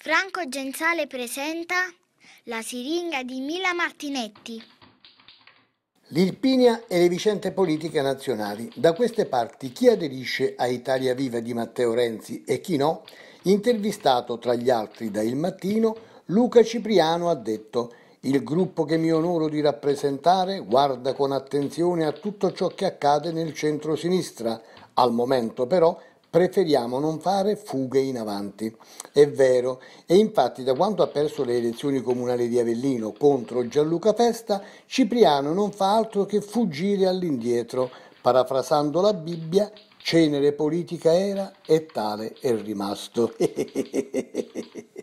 Franco Genzale presenta La siringa di Mila Martinetti. L'Irpinia e le vicende politiche nazionali. Da queste parti chi aderisce a Italia Viva di Matteo Renzi e chi no, intervistato tra gli altri da Il Mattino, Luca Cipriano ha detto il gruppo che mi onoro di rappresentare guarda con attenzione a tutto ciò che accade nel centro-sinistra. Al momento però Preferiamo non fare fughe in avanti. È vero, e infatti da quando ha perso le elezioni comunali di Avellino contro Gianluca Festa, Cipriano non fa altro che fuggire all'indietro, parafrasando la Bibbia, cenere politica era e tale è rimasto.